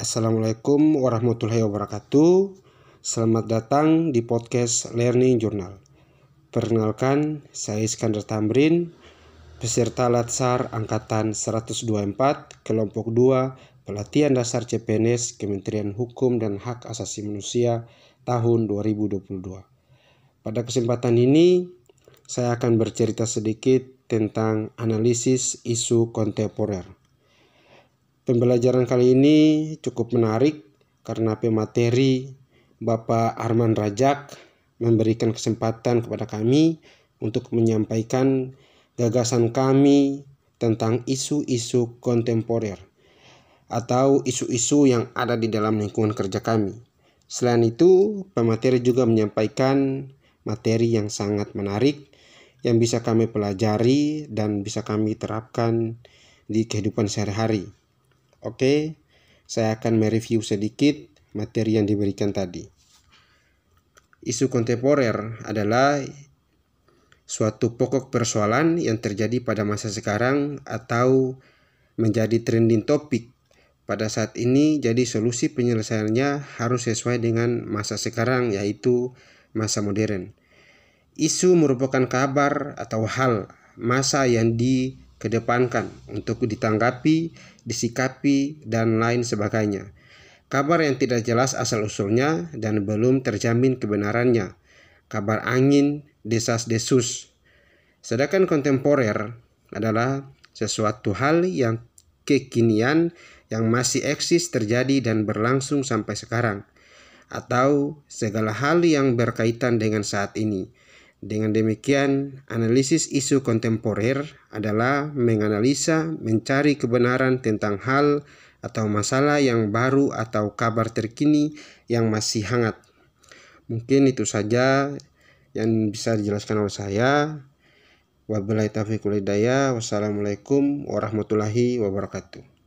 Assalamualaikum warahmatullahi wabarakatuh. Selamat datang di podcast Learning Journal. Perkenalkan, saya Iskandar Tamrin, peserta Latsar Angkatan 124, Kelompok 2, Pelatihan Dasar CPNS Kementerian Hukum dan Hak Asasi Manusia tahun 2022. Pada kesempatan ini, saya akan bercerita sedikit tentang analisis isu kontemporer. Pembelajaran kali ini cukup menarik karena pemateri Bapak Arman Rajak memberikan kesempatan kepada kami untuk menyampaikan gagasan kami tentang isu-isu kontemporer atau isu-isu yang ada di dalam lingkungan kerja kami. Selain itu, pemateri juga menyampaikan materi yang sangat menarik yang bisa kami pelajari dan bisa kami terapkan di kehidupan sehari-hari. Oke, saya akan mereview sedikit materi yang diberikan tadi. Isu kontemporer adalah suatu pokok persoalan yang terjadi pada masa sekarang atau menjadi trending topic pada saat ini jadi solusi penyelesaiannya harus sesuai dengan masa sekarang yaitu masa modern. Isu merupakan kabar atau hal masa yang di kedepankan untuk ditanggapi, disikapi, dan lain sebagainya. Kabar yang tidak jelas asal-usulnya dan belum terjamin kebenarannya. Kabar angin, desas-desus. Sedangkan kontemporer adalah sesuatu hal yang kekinian yang masih eksis terjadi dan berlangsung sampai sekarang atau segala hal yang berkaitan dengan saat ini dengan demikian, analisis isu kontemporer adalah menganalisa, mencari kebenaran tentang hal atau masalah yang baru atau kabar terkini yang masih hangat. Mungkin itu saja yang bisa dijelaskan oleh saya. Wabillahi taufiq Wassalamualaikum warahmatullahi wabarakatuh.